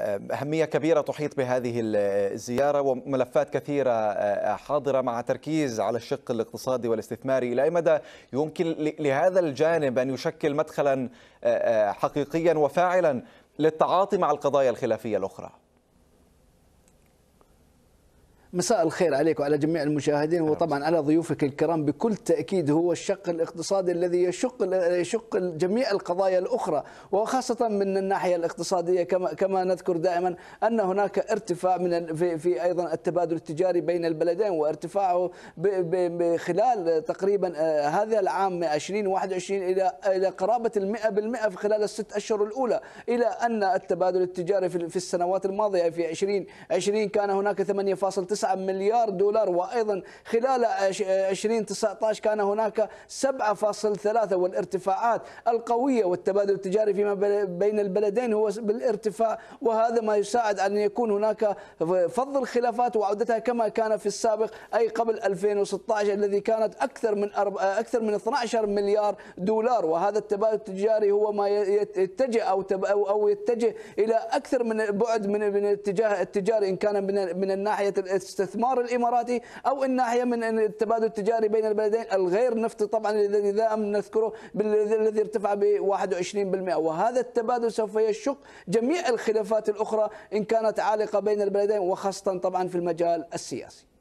آه، أهمية كبيرة تحيط بهذه الزيارة وملفات كثيرة آه، آه، حاضرة مع تركيز على الشق الاقتصادي والاستثماري إلى أي مدى يمكن لهذا الجانب أن يشكل مدخلا حقيقيا وفاعلا للتعاطي مع القضايا الخلافية الأخرى؟ مساء الخير عليك وعلى جميع المشاهدين وطبعا على ضيوفك الكرام بكل تاكيد هو الشق الاقتصادي الذي يشق يشق جميع القضايا الاخرى وخاصه من الناحيه الاقتصاديه كما كما نذكر دائما ان هناك ارتفاع من في, في ايضا التبادل التجاري بين البلدين وارتفاعه خلال تقريبا آه، هذا العام 2021 الى الى قرابه ال 100% في خلال الست اشهر الاولى الى ان التبادل التجاري في السنوات الماضيه في 2020 كان هناك 8.9 9 مليار دولار وأيضا خلال 2019 كان هناك 7.3 والارتفاعات القوية والتبادل التجاري فيما بين البلدين هو بالارتفاع وهذا ما يساعد أن يكون هناك فض الخلافات وعودتها كما كان في السابق أي قبل 2016 الذي كانت أكثر من أكثر من 12 مليار دولار وهذا التبادل التجاري هو ما يتجه أو أو يتجه إلى أكثر من بعد من الاتجاه التجاري إن كان من من الناحية الاستثمار الاماراتي او الناحيه من التبادل التجاري بين البلدين الغير نفطي طبعا الذي دائما نذكره الذي ارتفع ب 21% وهذا التبادل سوف يشق جميع الخلافات الاخرى ان كانت عالقه بين البلدين وخاصه طبعا في المجال السياسي